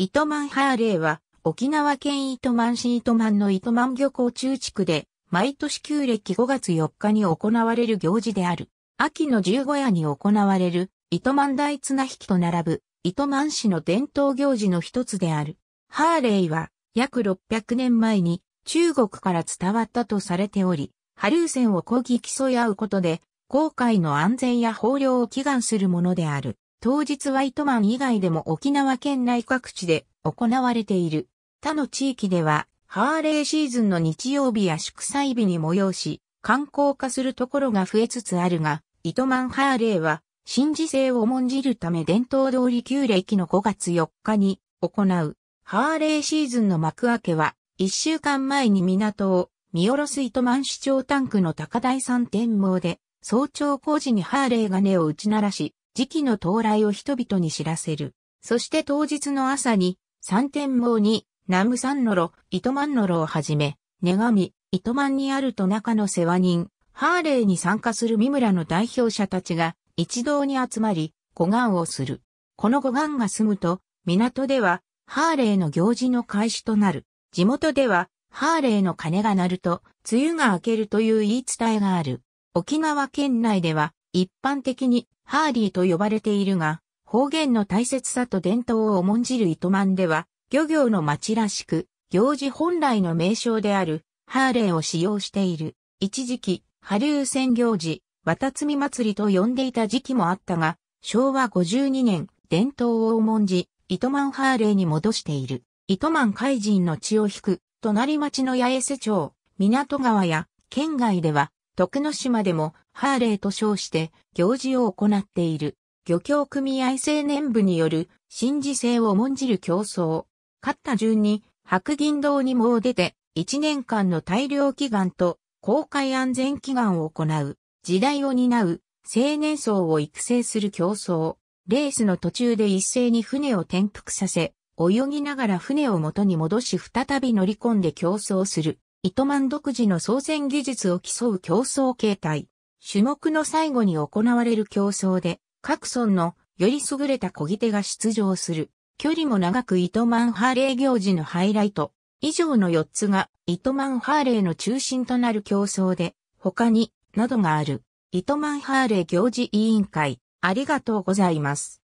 糸満ハーレーは、沖縄県糸満市糸満の糸満漁港中地区で、毎年旧暦5月4日に行われる行事である。秋の十五夜に行われる、糸満大綱引きと並ぶ、糸満市の伝統行事の一つである。ハーレーは、約600年前に、中国から伝わったとされており、波流船を漕ぎ競い合うことで、航海の安全や豊漁を祈願するものである。当日は糸満以外でも沖縄県内各地で行われている。他の地域では、ハーレーシーズンの日曜日や祝祭日に催し、観光化するところが増えつつあるが、糸満ハーレーは、新時性を重んじるため伝統通り旧暦の5月4日に行う。ハーレーシーズンの幕開けは、1週間前に港を見下ろす糸満市長タンクの高台山展望で、早朝工事にハーレーが根を打ち鳴らし、時期の到来を人々に知らせる。そして当日の朝に、三天坊に、南無三のロ、糸満のロをはじめ、女神、糸満にあると中の世話人、ハーレーに参加する三村の代表者たちが一堂に集まり、護岸をする。この護岸が済むと、港では、ハーレーの行事の開始となる。地元では、ハーレーの鐘が鳴ると、梅雨が明けるという言い伝えがある。沖縄県内では、一般的にハーリーと呼ばれているが、方言の大切さと伝統を重んじる糸満では、漁業の町らしく、行事本来の名称である、ハーレーを使用している。一時期、波流船行事、渡積祭りと呼んでいた時期もあったが、昭和52年、伝統を重んじ、糸満ハーレーに戻している。糸満海人の血を引く、隣町の八重瀬町、港川や、県外では、徳之島でもハーレーと称して行事を行っている。漁協組合青年部による新事制を重んじる競争。勝った順に白銀堂にも出て1年間の大量祈願と公開安全祈願を行う。時代を担う青年層を育成する競争。レースの途中で一斉に船を転覆させ、泳ぎながら船を元に戻し再び乗り込んで競争する。糸満独自の操船技術を競う競争形態。種目の最後に行われる競争で、各村のより優れた漕ぎ手が出場する。距離も長く糸満ハーレー行事のハイライト。以上の4つが糸満ハーレーの中心となる競争で、他に、などがある。糸満ハーレー行事委員会、ありがとうございます。